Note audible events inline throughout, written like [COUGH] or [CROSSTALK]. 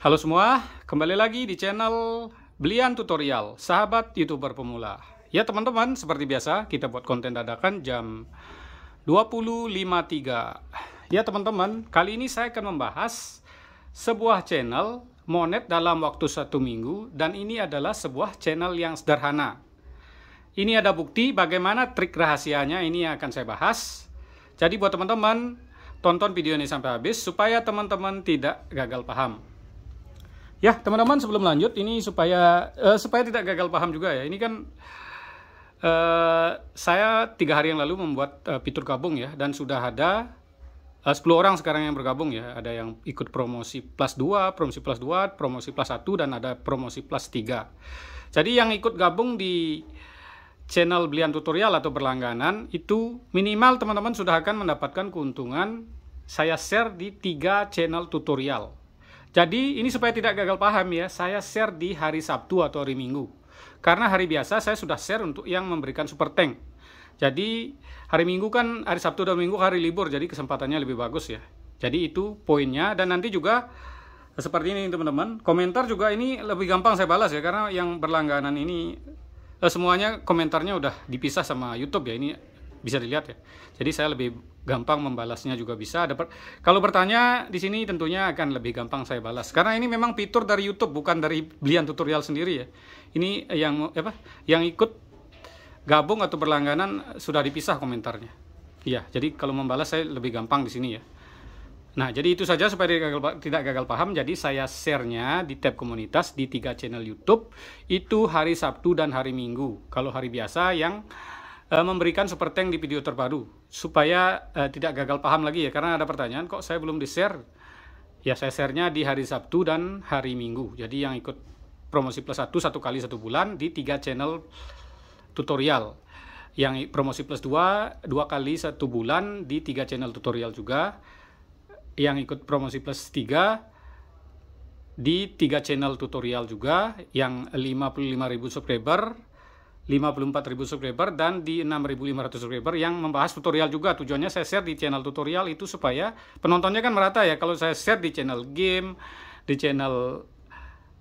Halo semua, kembali lagi di channel Belian Tutorial, sahabat YouTuber pemula. Ya teman-teman, seperti biasa kita buat konten dadakan jam 20.53. Ya teman-teman, kali ini saya akan membahas sebuah channel monet dalam waktu satu minggu dan ini adalah sebuah channel yang sederhana. Ini ada bukti bagaimana trik rahasianya ini yang akan saya bahas. Jadi buat teman-teman, tonton video ini sampai habis supaya teman-teman tidak gagal paham. Ya, teman-teman sebelum lanjut ini supaya uh, supaya tidak gagal paham juga ya. Ini kan uh, saya tiga hari yang lalu membuat uh, fitur gabung ya dan sudah ada uh, 10 orang sekarang yang bergabung ya. Ada yang ikut promosi plus 2, promosi plus 2, promosi plus 1 dan ada promosi plus 3. Jadi yang ikut gabung di channel belian tutorial atau berlangganan itu minimal teman-teman sudah akan mendapatkan keuntungan saya share di tiga channel tutorial jadi ini supaya tidak gagal paham ya, saya share di hari Sabtu atau hari Minggu. Karena hari biasa saya sudah share untuk yang memberikan super tank. Jadi hari Minggu kan hari Sabtu dan Minggu hari libur, jadi kesempatannya lebih bagus ya. Jadi itu poinnya dan nanti juga seperti ini teman-teman. Komentar juga ini lebih gampang saya balas ya karena yang berlangganan ini eh, semuanya komentarnya udah dipisah sama YouTube ya ini bisa dilihat ya. Jadi saya lebih gampang membalasnya juga bisa. Ada kalau bertanya di sini tentunya akan lebih gampang saya balas karena ini memang fitur dari YouTube bukan dari belian tutorial sendiri ya. Ini yang apa? Yang ikut gabung atau berlangganan sudah dipisah komentarnya. Iya, jadi kalau membalas saya lebih gampang di sini ya. Nah, jadi itu saja supaya tidak gagal, tidak gagal paham. Jadi saya share-nya di tab komunitas di tiga channel YouTube itu hari Sabtu dan hari Minggu. Kalau hari biasa yang Eh, memberikan super tank di video terbaru supaya uh, tidak gagal paham lagi ya karena ada pertanyaan kok saya belum di share ya saya sharenya di hari Sabtu dan hari Minggu jadi yang ikut promosi plus satu satu kali satu bulan di tiga channel tutorial yang promosi plus dua dua kali satu bulan di tiga channel tutorial juga yang ikut promosi plus tiga di tiga channel tutorial juga yang 55.000 subscriber 54.000 subscriber dan di 6.500 subscriber yang membahas tutorial juga. Tujuannya saya share di channel tutorial itu supaya penontonnya kan merata ya. Kalau saya share di channel game, di channel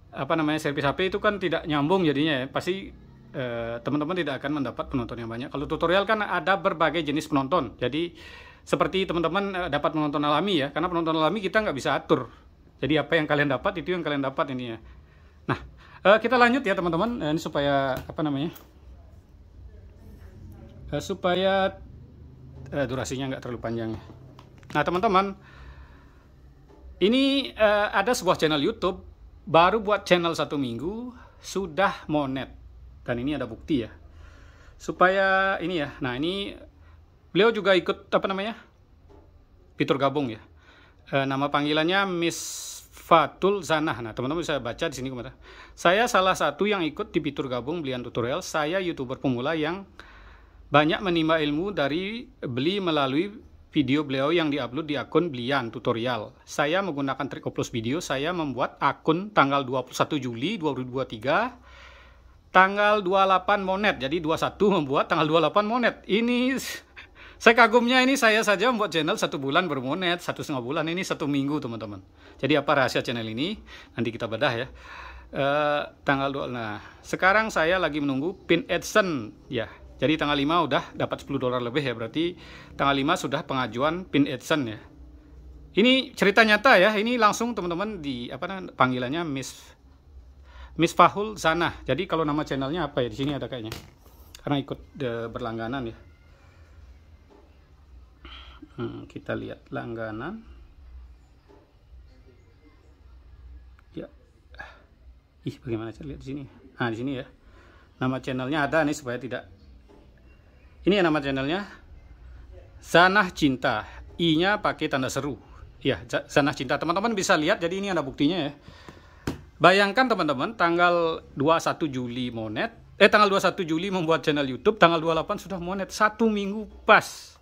apa namanya servis HP itu kan tidak nyambung jadinya ya. Pasti eh, teman-teman eh, tidak akan mendapat penonton yang banyak. Kalau tutorial kan ada berbagai jenis penonton. Jadi seperti teman-teman eh, dapat menonton alami ya, karena penonton alami kita nggak bisa atur. Jadi apa yang kalian dapat itu yang kalian dapat ini ya. Nah, eh, kita lanjut ya teman-teman ini supaya apa namanya? Eh, supaya eh, durasinya nggak terlalu panjang. Nah teman-teman, ini eh, ada sebuah channel YouTube baru buat channel satu minggu sudah monet dan ini ada bukti ya. Supaya ini ya, nah ini beliau juga ikut apa namanya fitur gabung ya. Eh, nama panggilannya Miss Fatul Zanah. Nah, teman-teman bisa baca di sini kemarin. Saya salah satu yang ikut di fitur gabung Belian Tutorial. Saya YouTuber pemula yang banyak menimba ilmu dari beli melalui video beliau yang diupload di akun Belian Tutorial. Saya menggunakan trik oplos video, saya membuat akun tanggal 21 Juli 2023, tanggal 28 Monet, jadi 21 membuat tanggal 28 Monet. Ini, saya [LAUGHS] kagumnya ini saya saja membuat channel satu bulan bermonet, satu setengah bulan, ini satu minggu teman-teman. Jadi apa rahasia channel ini? Nanti kita bedah ya. Uh, tanggal 2 nah sekarang saya lagi menunggu pin adsense ya jadi tanggal 5 udah dapat 10 dolar lebih ya, berarti tanggal 5 sudah pengajuan pin Edson ya. Ini cerita nyata ya, ini langsung teman-teman di apa namanya panggilannya Miss Miss Fahul Zana. Jadi kalau nama channelnya apa ya di sini ada kayaknya. Karena ikut de, berlangganan ya. Hmm, kita lihat langganan. Ya. Ih, bagaimana cari lihat di sini? Ah, di sini ya. Nama channelnya ada nih supaya tidak ini nama channelnya Zanah Cinta. I-nya pakai tanda seru. Ya, Zanah Cinta. Teman-teman bisa lihat, jadi ini ada buktinya ya. Bayangkan teman-teman, tanggal 21 Juli monet. Eh, tanggal 21 Juli membuat channel YouTube. Tanggal 28 sudah monet. Satu minggu pas.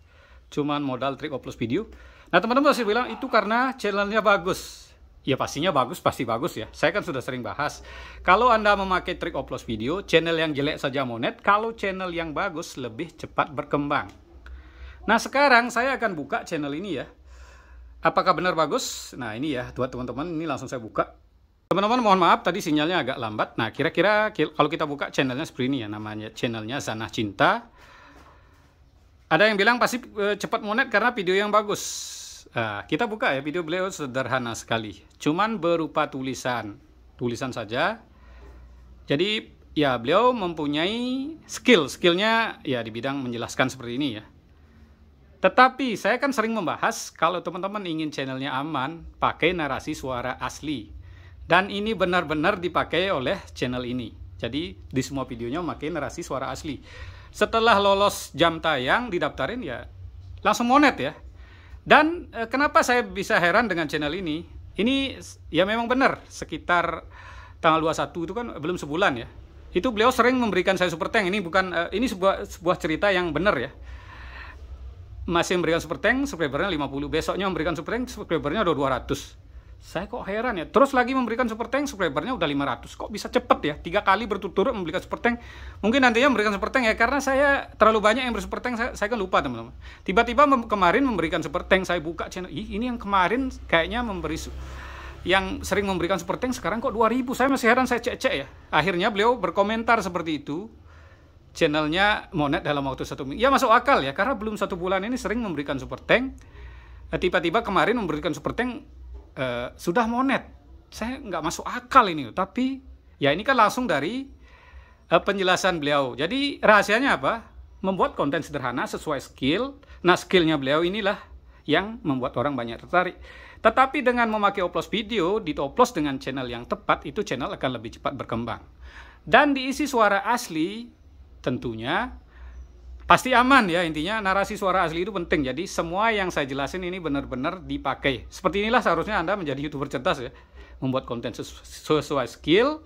Cuman modal trik oplos video. Nah, teman-teman masih bilang itu karena channelnya bagus. Ya pastinya bagus, pasti bagus ya. Saya kan sudah sering bahas. Kalau Anda memakai trik oplos video, channel yang jelek saja monet, kalau channel yang bagus lebih cepat berkembang. Nah sekarang saya akan buka channel ini ya. Apakah benar bagus? Nah ini ya, buat teman-teman ini langsung saya buka. Teman-teman mohon maaf tadi sinyalnya agak lambat. Nah kira-kira kalau kita buka channelnya seperti ini ya, namanya channelnya Zanah Cinta. Ada yang bilang pasti eh, cepat monet karena video yang bagus. Ah, kita buka ya video beliau sederhana sekali. Cuman berupa tulisan. Tulisan saja. Jadi ya beliau mempunyai skill. Skillnya ya di bidang menjelaskan seperti ini ya. Tetapi saya kan sering membahas kalau teman-teman ingin channelnya aman, pakai narasi suara asli. Dan ini benar-benar dipakai oleh channel ini. Jadi di semua videonya memakai narasi suara asli. Setelah lolos jam tayang didaftarin ya langsung monet ya dan e, kenapa saya bisa heran dengan channel ini? Ini ya memang benar sekitar tanggal 21 itu kan belum sebulan ya. Itu beliau sering memberikan saya super tank. Ini bukan e, ini sebuah sebuah cerita yang benar ya. Masih memberikan super tank, subscribernya 50. Besoknya memberikan super tank, subscribernya udah 200 saya kok heran ya terus lagi memberikan super tank subscribernya udah 500 kok bisa cepet ya tiga kali berturut-turut memberikan super tank mungkin nantinya memberikan super tank ya karena saya terlalu banyak yang bersuper tank saya, saya kan lupa teman-teman tiba-tiba mem kemarin memberikan super tank saya buka channel Ih, ini yang kemarin kayaknya memberi yang sering memberikan super tank sekarang kok 2000 saya masih heran saya cek-cek ya akhirnya beliau berkomentar seperti itu channelnya monet dalam waktu satu minggu ya masuk akal ya karena belum satu bulan ini sering memberikan super tank tiba-tiba kemarin memberikan super tank Eh, sudah monet saya nggak masuk akal ini tapi ya ini kan langsung dari uh, penjelasan beliau jadi rahasianya apa membuat konten sederhana sesuai skill nah skillnya beliau inilah yang membuat orang banyak tertarik tetapi dengan memakai oplos video ditoplos dengan channel yang tepat itu channel akan lebih cepat berkembang dan diisi suara asli tentunya pasti aman ya intinya narasi suara asli itu penting jadi semua yang saya jelasin ini benar-benar dipakai seperti inilah seharusnya anda menjadi youtuber cerdas ya membuat konten sesu sesuai skill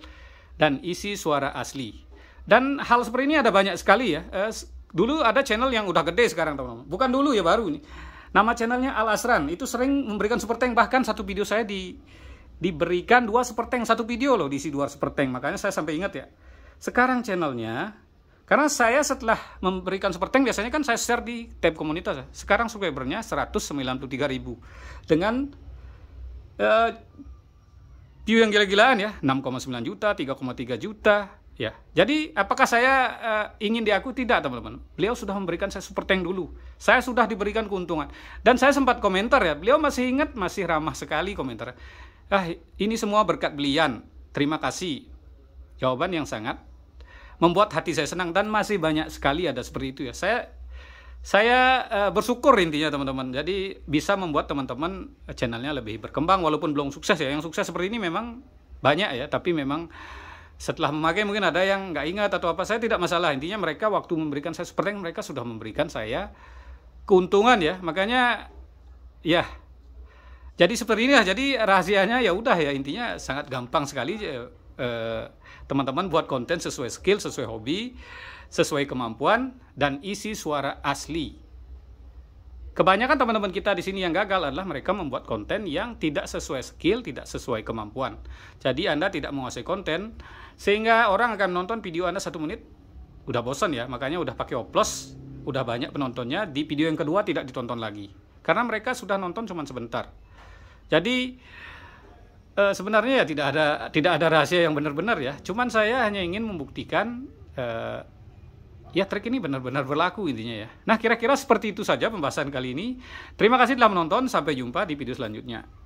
dan isi suara asli dan hal seperti ini ada banyak sekali ya eh, dulu ada channel yang udah gede sekarang teman-teman bukan dulu ya baru nih nama channelnya Al Asran itu sering memberikan super tank bahkan satu video saya di diberikan dua super tank satu video loh diisi dua super tank makanya saya sampai ingat ya sekarang channelnya karena saya setelah memberikan super tank biasanya kan saya share di tab komunitas. Ya. Sekarang subscribernya 193.000 dengan uh, view yang gila-gilaan ya, 6,9 juta, 3,3 juta ya. Jadi apakah saya uh, ingin diaku tidak teman-teman? Beliau sudah memberikan saya super tank dulu. Saya sudah diberikan keuntungan dan saya sempat komentar ya. Beliau masih ingat, masih ramah sekali komentar. Ah, ini semua berkat belian. Terima kasih. Jawaban yang sangat membuat hati saya senang dan masih banyak sekali ada seperti itu ya. Saya saya eh, bersyukur intinya teman-teman. Jadi bisa membuat teman-teman eh, channelnya lebih berkembang walaupun belum sukses ya. Yang sukses seperti ini memang banyak ya, tapi memang setelah memakai mungkin ada yang nggak ingat atau apa. Saya tidak masalah. Intinya mereka waktu memberikan saya seperti yang mereka sudah memberikan saya keuntungan ya. Makanya ya jadi seperti ini inilah. Jadi rahasianya ya udah ya intinya sangat gampang sekali. Uh, teman-teman buat konten sesuai skill, sesuai hobi, sesuai kemampuan dan isi suara asli. Kebanyakan teman-teman kita di sini yang gagal adalah mereka membuat konten yang tidak sesuai skill, tidak sesuai kemampuan. Jadi Anda tidak menguasai konten sehingga orang akan menonton video Anda satu menit udah bosan ya, makanya udah pakai oplos, udah banyak penontonnya di video yang kedua tidak ditonton lagi karena mereka sudah nonton cuma sebentar. Jadi e, sebenarnya ya tidak ada tidak ada rahasia yang benar-benar ya. Cuman saya hanya ingin membuktikan e, ya trik ini benar-benar berlaku intinya ya. Nah kira-kira seperti itu saja pembahasan kali ini. Terima kasih telah menonton. Sampai jumpa di video selanjutnya.